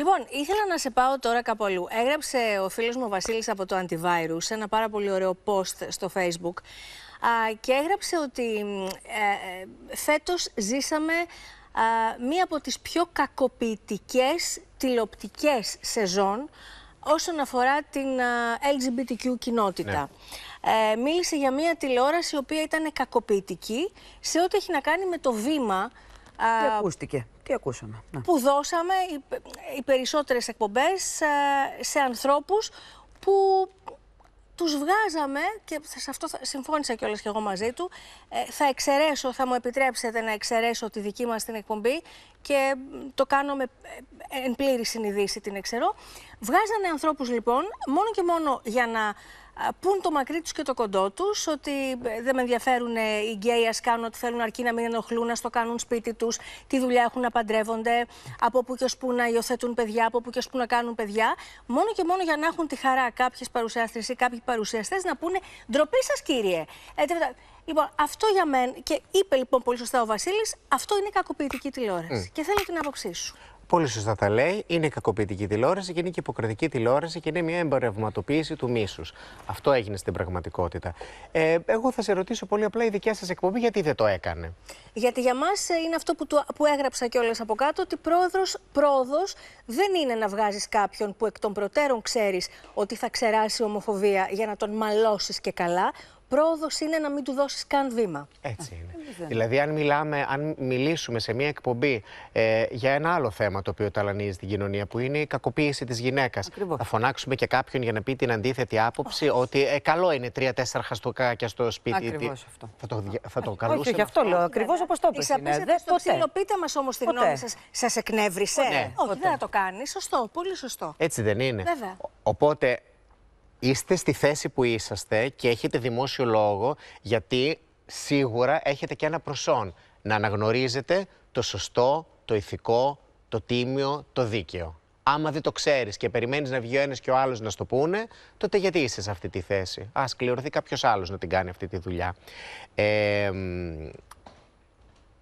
Λοιπόν, ήθελα να σε πάω τώρα κάπου αλλού. Έγραψε ο φίλος μου ο Βασίλης από το Antivirus ένα πάρα πολύ ωραίο post στο Facebook και έγραψε ότι ε, ε, φέτος ζήσαμε μία από τις πιο κακοποιητικές τηλεοπτικές σεζόν όσον αφορά την LGBTQ κοινότητα. Ναι. Ε, μίλησε για μια τηλεόραση η οποία ήταν κακοποιητική σε ό,τι έχει να κάνει με το βήμα τι ακούστηκε, τι ακούσαμε. Ναι. Που δώσαμε οι, περισσότερες εκπομπές ε, σε, ανθρώπους που τους βγάζαμε και σε αυτό συμφώνησα κιόλας και εγώ μαζί του. Ε, θα εξαιρέσω, θα μου επιτρέψετε να εξαιρέσω τη δική μας την εκπομπή και το κάνω με ε, εν πλήρη συνειδήση την εξαιρώ. Βγάζανε ανθρώπους λοιπόν μόνο και μόνο για να πούν το μακρύ τους και το κοντό τους, ότι ε, δεν με ενδιαφέρουν οι γκέι, ας κάνουν ό,τι θέλουν, αρκεί να μην ενοχλούν, να στο κάνουν σπίτι τους, τι δουλειά έχουν να παντρεύονται, από πού και ως πού να υιοθετούν παιδιά, από πού και ως πού να κάνουν παιδιά. Μόνο και μόνο για να έχουν τη χαρά κάποιες παρουσιάστρες ή κάποιοι παρουσιαστές να πούνε ντροπή σας, κύριε. Ε, λοιπόν, αυτό για μένα, και είπε λοιπόν πολύ σωστά ο Βασίλης, αυτό είναι κακοποιητική τηλεόραση. Mm. Και θέλω την άποψή σου. Πολύ σωστά τα λέει. Είναι κακοποιητική τηλεόραση και είναι και υποκριτική τηλεόραση και είναι μια εμπορευματοποίηση του μίσους. Αυτό έγινε στην πραγματικότητα. Ε, εγώ θα σε ρωτήσω πολύ απλά η δικιά σας εκπομπή γιατί δεν το έκανε. Γιατί για μας ε, είναι αυτό που, του, που έγραψα κιόλας από κάτω, ότι πρόοδος, πρόοδος δεν είναι να βγάζεις κάποιον που εκ των προτέρων ξέρεις ότι θα ξεράσει ομοφοβία για να τον μαλώσεις και καλά πρόοδος είναι να μην του δώσεις καν βήμα. Έτσι είναι. Ε, δηλαδή, αν, μιλάμε, αν μιλήσουμε σε μια εκπομπή ε, για ένα άλλο θέμα το οποίο ταλανίζει την κοινωνία, που είναι η κακοποίηση της γυναίκας. Θα φωνάξουμε και κάποιον για να πει την αντίθετη άποψη ότι ε, καλό είναι τρία-τέσσερα χαστοκάκια στο σπίτι. Ακριβώς αυτό. Θα το, θα το καλούσαμε. Όχι, γι' αυτό λέω. Ακριβώς ναι, ναι. όπως το πει. Το στο πείτε μας όμως τη γνώμη σας. Σας εκνεύρισε. Όχι, δεν θα το κάνεις. Σωστό, πολύ σωστό. Έτσι δεν είναι. Οπότε είστε στη θέση που είσαστε και έχετε δημόσιο λόγο γιατί σίγουρα έχετε και ένα προσόν να αναγνωρίζετε το σωστό, το ηθικό, το τίμιο, το δίκαιο. Άμα δεν το ξέρεις και περιμένεις να βγει ο ένας και ο άλλος να στο πούνε, τότε γιατί είσαι σε αυτή τη θέση. Ας κληρωθεί κάποιος άλλος να την κάνει αυτή τη δουλειά.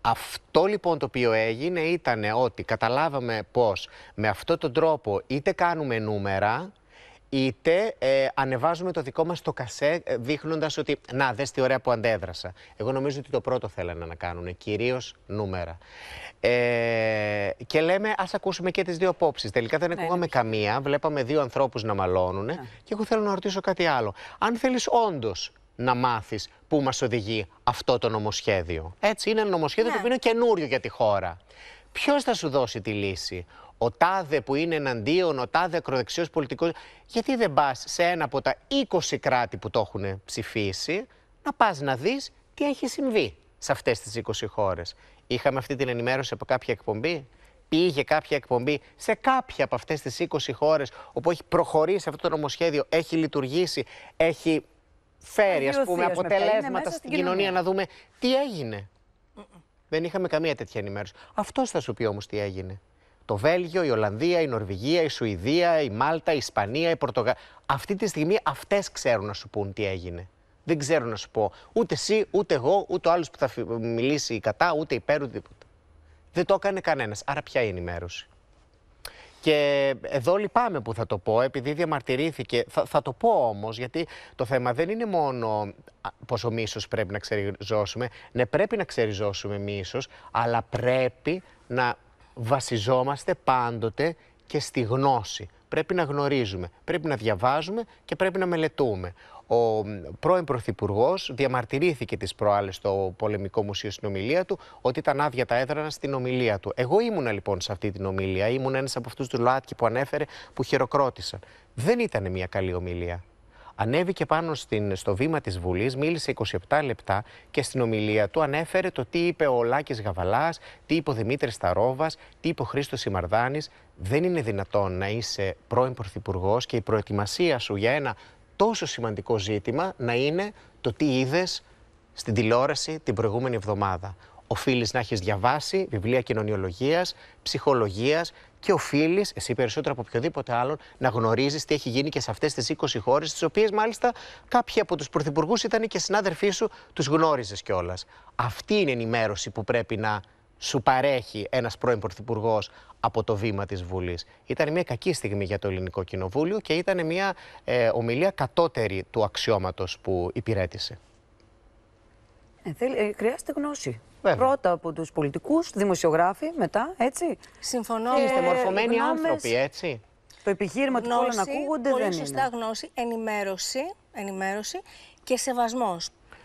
αυτό λοιπόν το οποίο έγινε ήταν ότι καταλάβαμε πως με αυτόν τον τρόπο είτε κάνουμε νούμερα, είτε ε, ανεβάζουμε το δικό μας το κασέ ε, δείχνοντας ότι να δες τι ωραία που αντέδρασα. Εγώ νομίζω ότι το πρώτο θέλανε να κάνουν, κυρίως νούμερα. Ε, και λέμε ας ακούσουμε και τις δύο απόψεις. Τελικά δεν ναι, ακούγαμε καμία, βλέπαμε δύο ανθρώπους να μαλώνουν και εγώ θέλω να ρωτήσω κάτι άλλο. Αν θέλεις όντως να μάθεις πού μας οδηγεί αυτό το νομοσχέδιο. Έτσι είναι ένα νομοσχέδιο ναι. το οποίο είναι καινούριο για τη χώρα. Ποιος θα σου δώσει τη λύση, ο τάδε που είναι εναντίον, ο τάδε ακροδεξιός πολιτικός. Γιατί δεν πας σε ένα από τα 20 κράτη που το έχουν ψηφίσει, να πας να δεις τι έχει συμβεί σε αυτές τις 20 χώρες. Είχαμε αυτή την ενημέρωση από κάποια εκπομπή. Πήγε κάποια εκπομπή σε κάποια από αυτές τις 20 χώρες όπου έχει προχωρήσει αυτό το νομοσχέδιο, έχει λειτουργήσει, έχει φέρει ας πούμε, αποτελέσματα στην κοινωνία να δούμε τι έγινε. Δεν είχαμε καμία τέτοια ενημέρωση. Αυτός θα σου πει όμως τι έγινε. Το Βέλγιο, η Ολλανδία, η Νορβηγία, η Σουηδία, η Μάλτα, η Ισπανία, η Πορτογαλία. Αυτή τη στιγμή αυτές ξέρουν να σου πούν τι έγινε. Δεν ξέρω να σου πω. Ούτε εσύ, ούτε εγώ, ούτε ο άλλος που θα μιλήσει κατά, ούτε υπέρ, ούτε τίποτα. Δεν το έκανε κανένας. Άρα, ποια η ενημέρωση. Και εδώ λυπάμαι που θα το πω, επειδή διαμαρτυρήθηκε. Θα, το πω όμως, γιατί το θέμα δεν είναι μόνο πόσο μίσος πρέπει να ξεριζώσουμε. Ναι, πρέπει να ξεριζώσουμε μίσος, αλλά πρέπει να βασιζόμαστε πάντοτε και στη γνώση πρέπει να γνωρίζουμε, πρέπει να διαβάζουμε και πρέπει να μελετούμε. Ο πρώην Πρωθυπουργός διαμαρτυρήθηκε τις προάλλες στο Πολεμικό Μουσείο στην ομιλία του ότι ήταν άδεια τα έδρανα στην ομιλία του. Εγώ ήμουνα λοιπόν σε αυτή την ομιλία. Ήμουν ένας από αυτούς του ΛΟΑΤΚΙ που ανέφερε που χειροκρότησαν. Δεν ήταν μια καλή ομιλία ανέβηκε πάνω στην, στο βήμα της Βουλής, μίλησε 27 λεπτά και στην ομιλία του ανέφερε το τι είπε ο Λάκης Γαβαλάς, τι είπε ο Δημήτρης Σταρόβας, τι είπε ο Χρήστος Σιμαρδάνης. Δεν είναι δυνατόν να είσαι πρώην Πρωθυπουργός και η προετοιμασία σου για ένα τόσο σημαντικό ζήτημα να είναι το τι είδες στην τηλεόραση την προηγούμενη εβδομάδα οφείλεις να έχεις διαβάσει βιβλία κοινωνιολογίας, ψυχολογίας και οφείλεις, εσύ περισσότερο από οποιοδήποτε άλλον, να γνωρίζεις τι έχει γίνει και σε αυτές τις 20 χώρες, τις οποίες μάλιστα κάποιοι από τους πρωθυπουργούς ήταν και συνάδελφοί σου, τους γνώριζες κιόλας. Αυτή είναι η ενημέρωση που πρέπει να σου παρέχει ένας πρώην πρωθυπουργός από το βήμα της Βουλής. Ήταν μια κακή στιγμή για το Ελληνικό Κοινοβούλιο και ήταν μια ε, ομιλία κατώτερη του αξιώματος που υπηρέτησε. Ε, ε, χρειάζεται γνώση. Βέβαια. Πρώτα από τους πολιτικούς, δημοσιογράφοι, μετά, έτσι. Συμφωνώ. Είστε μορφωμένοι γνώμες, άνθρωποι, έτσι. Το επιχείρημα του όλα να ακούγονται πολύ δεν είναι. σωστά γνώση, ενημέρωση, ενημέρωση και σεβασμός.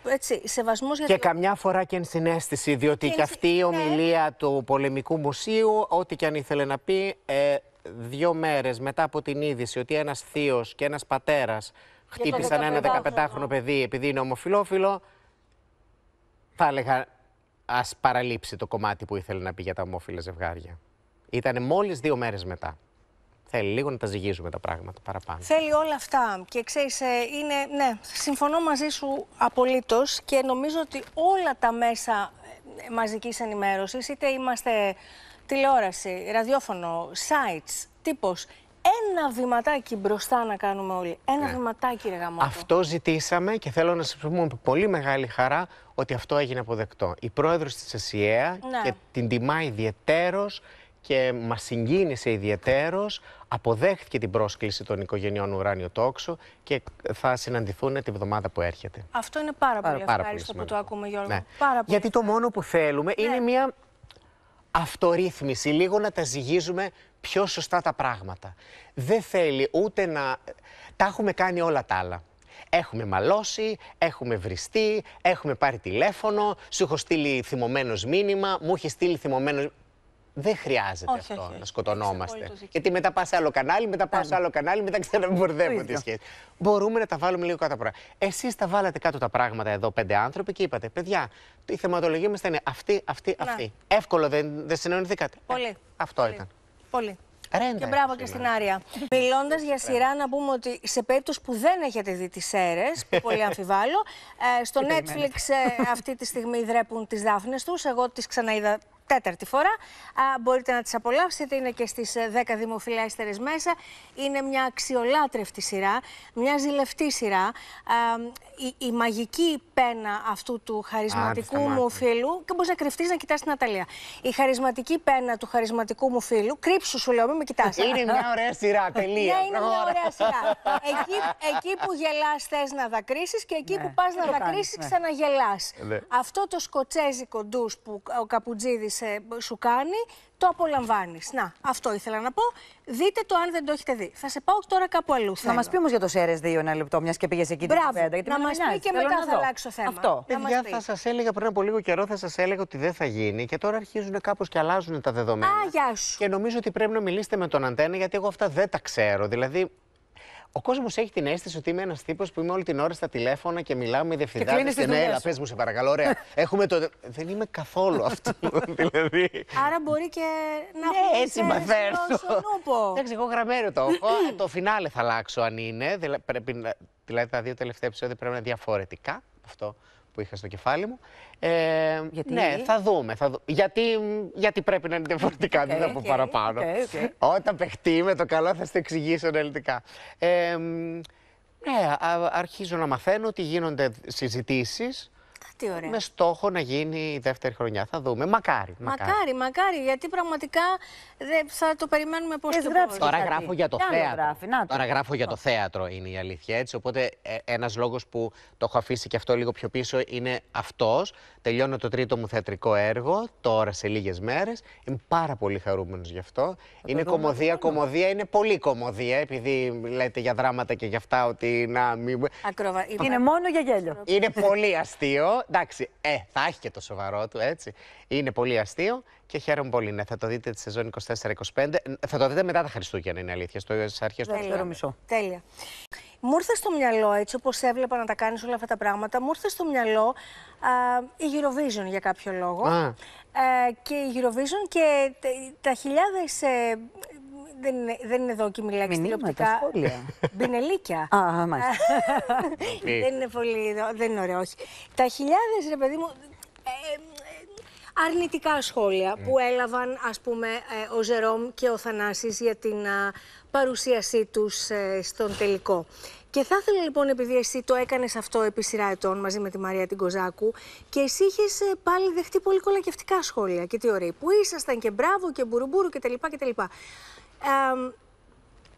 Έτσι, σεβασμός για και το... καμιά φορά και ενσυναίσθηση, διότι και, και αυτή ναι. η ομιλία του Πολεμικού Μουσείου, ό,τι και αν ήθελε να πει, ε, δύο μέρες μετά από την είδηση ότι ένας θείος και ένας πατέρας χτύπησαν ένα 15χρονο παιδί επειδή είναι ομοφιλόφιλο, θα έλεγα Ας παραλείψει το κομμάτι που ήθελε να πει για τα ομόφυλα ζευγάρια. Ήταν μόλις δύο μέρες μετά. Θέλει λίγο να τα ζυγίζουμε τα πράγματα παραπάνω. Θέλει όλα αυτά. Και ξέρεις, ε, είναι, ναι, συμφωνώ μαζί σου απολύτως και νομίζω ότι όλα τα μέσα ε, μαζικής ενημέρωσης, είτε είμαστε τηλεόραση, ραδιόφωνο, sites, τύπος, ένα βηματάκι μπροστά να κάνουμε όλοι. Ένα ναι. βηματάκι, ρε γαμώτο. Αυτό ζητήσαμε και θέλω να σας πούμε με πολύ μεγάλη χαρά ότι αυτό έγινε αποδεκτό. Η πρόεδρος της ΕΣΥΑ ναι. και την τιμά ιδιαιτέρως και μας συγκίνησε ιδιαιτέρως. Αποδέχθηκε την πρόσκληση των οικογενειών Ουράνιο Τόξο και θα συναντηθούν τη βδομάδα που έρχεται. Αυτό είναι πάρα, πολύ ευχαριστώ που το ακούμε, Γιώργο. Ναι. Πάρα πολύ Γιατί το μόνο που θέλουμε είναι ναι. μια αυτορύθμιση, λίγο να τα ζυγίζουμε πιο σωστά τα πράγματα. Δεν θέλει ούτε να... Τα έχουμε κάνει όλα τα άλλα. Έχουμε μαλώσει, έχουμε βριστεί, έχουμε πάρει τηλέφωνο, σου έχω στείλει θυμωμένος μήνυμα, μου έχει στείλει θυμωμένος δεν χρειάζεται όχι, αυτό όχι, να σκοτωνόμαστε. Γιατί μετά πας σε άλλο κανάλι, μετά πα σε άλλο κανάλι, μετά ξαναμπορδεύονται τη σχέσει. Μπορούμε να τα βάλουμε λίγο κάτω πράγματα. Εσείς τα βάλατε κάτω τα πράγματα εδώ πέντε άνθρωποι και είπατε, παιδιά, η θεματολογία μας ήταν αυτή, αυτή, αυτή. Να. Εύκολο δεν, δεν συνεννοηθήκατε. Ε, πολύ. Ε, αυτό Πολύ. ήταν. Πολύ. Ρέντε, και μπράβο και στην Άρια. Μιλώντας για σειρά, να πούμε ότι σε περίπτωση που δεν έχετε δει τις αίρε, που πολύ αμφιβάλλω, ε, στο Netflix ε, αυτή τη στιγμή δρέπουν τις δάφνες τους. Εγώ τις ξαναείδα τέταρτη φορά. Α, μπορείτε να τις απολαύσετε, είναι και στις 10 ε, δημοφιλέστερες μέσα. Είναι μια αξιολάτρευτη σειρά, μια ζηλευτή σειρά. Α, η, μαγική πένα αυτού του χαρισματικού μου φίλου, και μπορείς να κρυφτείς να κοιτάς την Αταλία. Η χαρισματική πένα του χαρισματικού μου φίλου, κρύψου σου λέω, μην με κοιτάς. Ναι, είναι μια ωραία σειρά, Τελείως. Ναι, είναι μια ωραία σειρά. Εκεί, εκεί που γελάς θες να δακρύσεις και εκεί ναι. που πας να δακρύσεις ναι. ξαναγελάς. Ναι. Αυτό το σκοτσέζικο ντους που ο Καπουτζίδη σου κάνει, το απολαμβάνεις. Να, αυτό ήθελα να πω. Δείτε το αν δεν το έχετε δει. Θα σε πάω τώρα κάπου αλλού. Θα μα πει όμως για το ΣΕΡΕΣ 2 ένα λεπτό, μιας και πήγες εκεί την Να μα πει και μετά θα αλλάξω θέμα. Αυτό. Παιδιά, θα σας έλεγα πριν από λίγο καιρό, θα σας έλεγα ότι δεν θα γίνει και τώρα αρχίζουν κάπως και αλλάζουν τα δεδομένα. Α, σου. Και νομίζω ότι πρέπει να μιλήσετε με τον Αντένα, γιατί εγώ αυτά δεν τα ξέρω. Δηλαδή, ο κόσμος έχει την αίσθηση ότι είμαι ένας τύπος που είμαι όλη την ώρα στα τηλέφωνα και μιλάω με διευθυντά. Και ναι, πες μου, σε παρακαλώ, ωραία. Έχουμε το. Δεν είμαι καθόλου αυτό. δηλαδή. Άρα μπορεί και να ναι, έτσι σε... νουπο. Εντάξει, εγώ γραμμένο το το φινάλε θα αλλάξω αν είναι. Δηλαδή, πρέπει, δηλαδή τα δύο τελευταία επεισόδια πρέπει να είναι διαφορετικά αυτό που είχα στο κεφάλι μου. Ε, γιατί? Ναι, θα δούμε. Θα γιατί, γιατί πρέπει να είναι διαφορετικά, δεν θα πω παραπάνω. Όταν παιχτεί με το καλό θα το εξηγήσω αναλυτικά. Ε, ναι, αρχίζω να μαθαίνω ότι γίνονται συζητήσεις τι ωραία. Με στόχο να γίνει η δεύτερη χρονιά. Θα δούμε. Μακάρι. Μακάρι, μακάρι. γιατί πραγματικά θα το περιμένουμε πώς και Τώρα γράφω για το θέατρο. Γράφει, Τώρα γράφω για το θέατρο είναι η αλήθεια έτσι. Οπότε ε, ένας λόγος που το έχω αφήσει και αυτό λίγο πιο πίσω είναι αυτός. Τελειώνω το τρίτο μου θεατρικό έργο τώρα σε λίγες μέρες. Είμαι πάρα πολύ χαρούμενος γι' αυτό. είναι κομμωδία, κομμωδία, είναι πολύ κομμωδία. Επειδή λέτε για δράματα και γι' αυτά ότι να μην. Ακροβα... Είναι μόνο για γέλιο. Είναι πολύ αστείο. Εντάξει, ε, θα έχει και το σοβαρό του, έτσι. Είναι πολύ αστείο και χαίρομαι πολύ. Ναι, θα το δείτε τη σεζόν 24-25. Θα το δείτε μετά τα Χριστούγεννα, είναι αλήθεια. Στο αρχές του Τέλεια. Μισό. Τέλεια. Μου ήρθε στο μυαλό, έτσι όπως έβλεπα να τα κάνεις όλα αυτά τα πράγματα, μου ήρθε στο μυαλό α, η Eurovision για κάποιο λόγο. Ε, και η Eurovision και τα χιλιάδες ε, δεν είναι, δεν είναι δόκιμη μιλάει τηλεοπτικά. σχόλια. Μπινελίκια. Α, μάλιστα. Ε. δεν είναι πολύ, δεν είναι ωραίο, όχι. Τα χιλιάδες, ρε παιδί μου, ε, ε, αρνητικά σχόλια που έλαβαν, ας πούμε, ο Ζερόμ και ο Θανάσης για την παρουσίασή τους ε, στον τελικό. Και θα ήθελα λοιπόν, επειδή εσύ το έκανες αυτό επί σειρά ετών μαζί με τη Μαρία την Κοζάκου και εσύ είχες πάλι δεχτεί πολύ κολακευτικά σχόλια. Και τι ωραία που ήσασταν και μπράβο και μπουρούμπούρου κτλ. κτλ. Πώς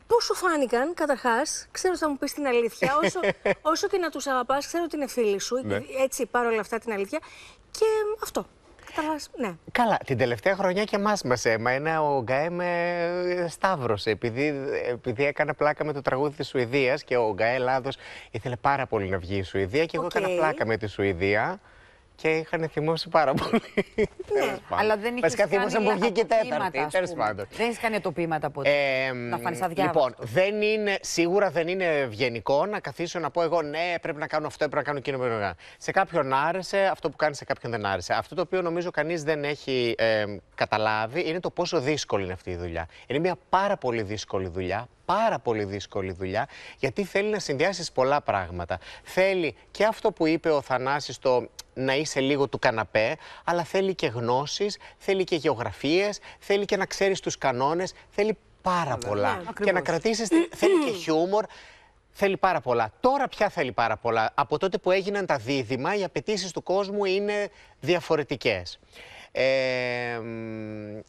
Πώ σου φάνηκαν, καταρχάς, ξέρω ότι θα μου πεις την αλήθεια. Όσο, όσο και να τους αγαπάς, ξέρω ότι είναι φίλοι σου. Ναι. Έτσι, παρόλα αυτά την αλήθεια. Και αυτό. Καταρχάς, ναι. Καλά, την τελευταία χρονιά και εμάς μας ένα Ο Γκάε με ε, σταύρωσε. Επειδή, ε, επειδή έκανα πλάκα με το τραγούδι της Σουηδίας και ο Γκάε Ελλάδο ήθελε πάρα πολύ να βγει η Σουηδία και εγώ okay. έκανα πλάκα με τη Σουηδία και είχαν θυμώσει πάρα πολύ. Ναι, αλλά δεν είχες κάνει. τα που βγήκε τέταρτη. Δεν είχες κάνει ετοπήματα ποτέ. Ε, Λοιπόν, δεν είναι, σίγουρα δεν είναι ευγενικό να καθίσω να πω εγώ ναι, πρέπει να κάνω αυτό, πρέπει να κάνω εκείνο. Πρέπει να Σε κάποιον άρεσε, αυτό που κάνεις σε κάποιον δεν άρεσε. Αυτό το οποίο νομίζω κανείς δεν έχει καταλάβει είναι το πόσο δύσκολη είναι αυτή η δουλειά. Είναι μια πάρα πολύ δύσκολη δουλειά, πάρα πολύ δύσκολη δουλειά, γιατί θέλει να συνδυάσεις πολλά πράγματα. Θέλει και αυτό που είπε ο Θανάσης, το να είσαι λίγο του καναπέ, αλλά θέλει και γνώσεις, θέλει και γεωγραφίες, θέλει και να ξέρεις τους κανόνες, θέλει πάρα ναι, πολλά. και να κρατήσεις, θέλει και χιούμορ. Θέλει πάρα πολλά. Τώρα πια θέλει πάρα πολλά. Από τότε που έγιναν τα δίδυμα, οι απαιτήσεις του κόσμου είναι διαφορετικές. Ε,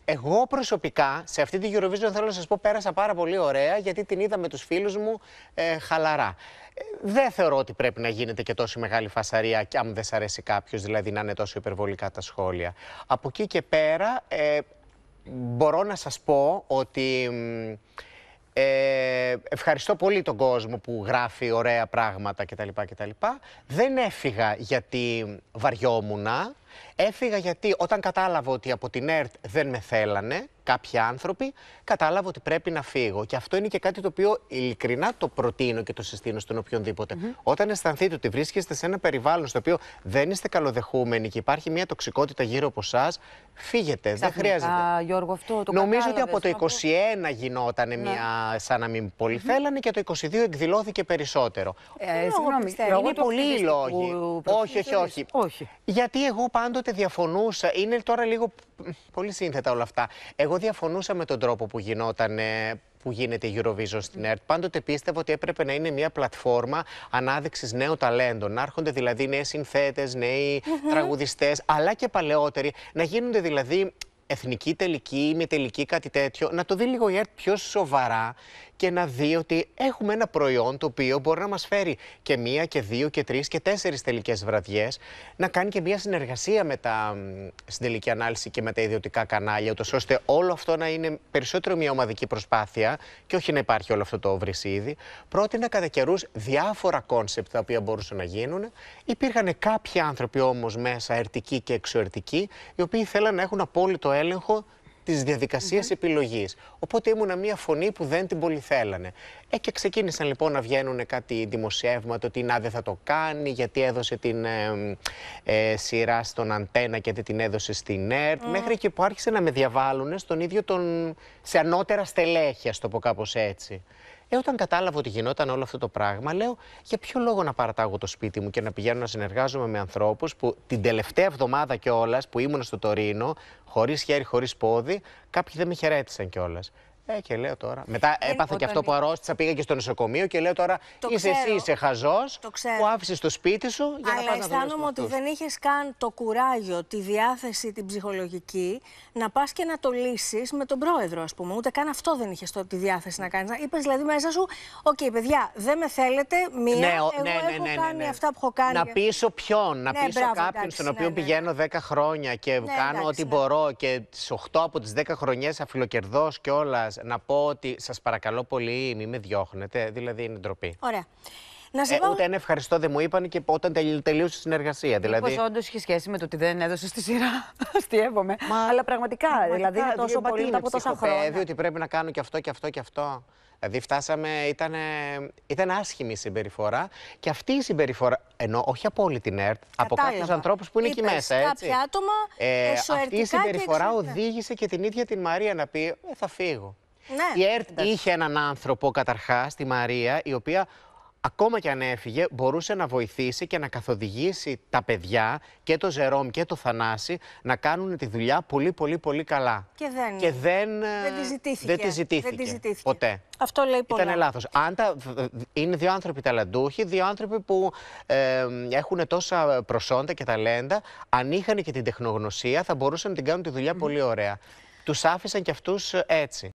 εγώ προσωπικά σε αυτή τη Eurovision θέλω να σας πω πέρασα πάρα πολύ ωραία γιατί την είδα με τους φίλους μου ε, χαλαρά. Ε, δεν θεωρώ ότι πρέπει να γίνεται και τόσο μεγάλη φασαρία και αν δεν σ' αρέσει κάποιος, δηλαδή να είναι τόσο υπερβολικά τα σχόλια. Από εκεί και πέρα μπορώ να σας πω ότι... Ε, ευχαριστώ πολύ τον κόσμο που γράφει ωραία πράγματα κτλ. κτλ. Δεν έφυγα γιατί βαριόμουνα. Έφυγα γιατί όταν κατάλαβα ότι από την ΕΡΤ δεν με θέλανε κάποιοι άνθρωποι, κατάλαβα ότι πρέπει να φύγω. Και αυτό είναι και κάτι το οποίο ειλικρινά το προτείνω και το συστήνω στον οποιονδήποτε. Όταν αισθανθείτε ότι βρίσκεστε σε ένα περιβάλλον στο οποίο δεν είστε καλοδεχούμενοι και υπάρχει μια τοξικότητα γύρω από εσάς, φύγετε. δεν χρειάζεται. Γιώργο, αυτό το Νομίζω ότι από το 21 γινόταν ναι. μια σαν να μην πολύ mm θέλανε και το 22 εκδηλώθηκε περισσότερο. Ε, συγγνώμη, ε, είναι πολλοί λόγοι. Όχι, όχι, όχι. Γιατί εγώ πάντα πάντοτε διαφωνούσα. Είναι τώρα λίγο πολύ σύνθετα όλα αυτά. Εγώ διαφωνούσα με τον τρόπο που γινόταν που γίνεται η Eurovision στην ΕΡΤ. Πάντοτε πίστευα ότι έπρεπε να είναι μια πλατφόρμα ανάδειξης νέων ταλέντων. Να έρχονται δηλαδή νέοι συνθέτε, τραγουδιστές, αλλά και παλαιότεροι. Να γίνονται δηλαδή εθνική τελική ή μη τελική, κάτι τέτοιο. Να το δει λίγο η ΕΡΤ πιο σοβαρά και να δει ότι έχουμε ένα προϊόν το οποίο μπορεί να μας φέρει και μία και δύο και τρεις και τέσσερις τελικές βραδιές, να κάνει και μία συνεργασία με τα στην τελική ανάλυση και με τα ιδιωτικά κανάλια, ούτως ώστε όλο αυτό να είναι περισσότερο μια ομαδική προσπάθεια και όχι να υπάρχει όλο αυτό το βρυσίδι. Πρότεινα κατά καιρούς διάφορα κόνσεπτ τα οποία μπορούσαν να γίνουν. Υπήρχαν κάποιοι άνθρωποι όμως μέσα, ερτικοί και εξωερτικοί, οι οποίοι θέλαν να έχουν απόλυτο έλεγχο τη διαδικασία mm επιλογής. Οπότε ήμουν μία φωνή που δεν την πολυθέλανε. Ε, και ξεκίνησαν λοιπόν να βγαίνουν κάτι δημοσιεύματα ότι να δεν θα το κάνει, γιατί έδωσε την ε, σειρά στον Αντένα και δεν την έδωσε στην ΕΡΤ. Μέχρι και που άρχισε να με διαβάλλουν στον ίδιο τον. σε ανώτερα στελέχη, ας το πω κάπως έτσι. Ε, όταν κατάλαβα ότι γινόταν όλο αυτό το πράγμα, λέω για ποιο λόγο να παρατάγω το σπίτι μου και να πηγαίνω να συνεργάζομαι με ανθρώπους που την τελευταία εβδομάδα κιόλας που ήμουν στο Τωρίνο, χωρίς χέρι, χωρίς πόδι, κάποιοι δεν με χαιρέτησαν κιόλας. Ε, και λέω τώρα. Μετά δεν έπαθε και αυτό που αρρώστησα, πήγα και στο νοσοκομείο και λέω τώρα το είσαι ξέρω. εσύ, είσαι χαζός που άφησες το σπίτι σου για Αλλά να πας αισθάνομαι αισθάνομαι ότι δεν είχες καν το κουράγιο, τη διάθεση, την ψυχολογική να πας και να το λύσεις με τον πρόεδρο, ας πούμε. Ούτε καν αυτό δεν είχες τη διάθεση να κάνεις. Είπες δηλαδή μέσα σου, Οκ, okay, παιδιά, δεν με θέλετε. Μία, ναι, εγώ ναι, ναι, έχω ναι, ναι. ναι. αυτά που έχω κάνει. Να πείσω ποιον, να ναι, πείσω κάποιον στον ναι, οποίο πηγαίνω 10 χρόνια και κάνω ό,τι μπορώ και τι 8 από τις 10 χρονιές αφιλοκερδός κιόλας να πω ότι σας παρακαλώ πολύ, Μη με διώχνετε. Δηλαδή είναι ντροπή. Ωραία. Να σε ε, Ούτε ένα ευχαριστώ δεν μου είπαν και όταν τελείωσε η συνεργασία. Δηλαδή... όντως είχε σχέση με το ότι δεν έδωσε τη σειρά. Αστείευομαι. Μα... Αλλά πραγματικά, δηλαδή είναι τόσο πολύ πολύ από τόσα χρόνια. ότι πρέπει να κάνω και αυτό και αυτό και αυτό. Δηλαδή φτάσαμε, ήταν, ήταν άσχημη η συμπεριφορά και αυτή η συμπεριφορά, ενώ όχι από όλη την ΕΡΤ, από κάποιους ανθρώπους που είναι εκεί μέσα. Έτσι. Κάποια άτομα, ε, αυτή η συμπεριφορά οδήγησε και την ίδια την Μαρία να πει: «Ε, Θα φύγω. Ναι, η ΕΡΤ εντάξει. είχε έναν άνθρωπο καταρχάς, τη Μαρία, η οποία ακόμα και αν έφυγε, μπορούσε να βοηθήσει και να καθοδηγήσει τα παιδιά και το Ζερόμ και το Θανάση να κάνουν τη δουλειά πολύ πολύ πολύ καλά. Και δεν, και δεν, δεν, τη, ε, ζητήθηκε. Ποτέ. Αυτό λέει πολλά. Ήταν λάθος. Αν είναι δύο άνθρωποι ταλαντούχοι, δύο άνθρωποι που ε, έχουν τόσα προσόντα και ταλέντα. Αν είχαν και την τεχνογνωσία, θα μπορούσαν να την κάνουν τη δουλειά πολύ ωραία. Τους άφησαν και αυτούς ε, έτσι.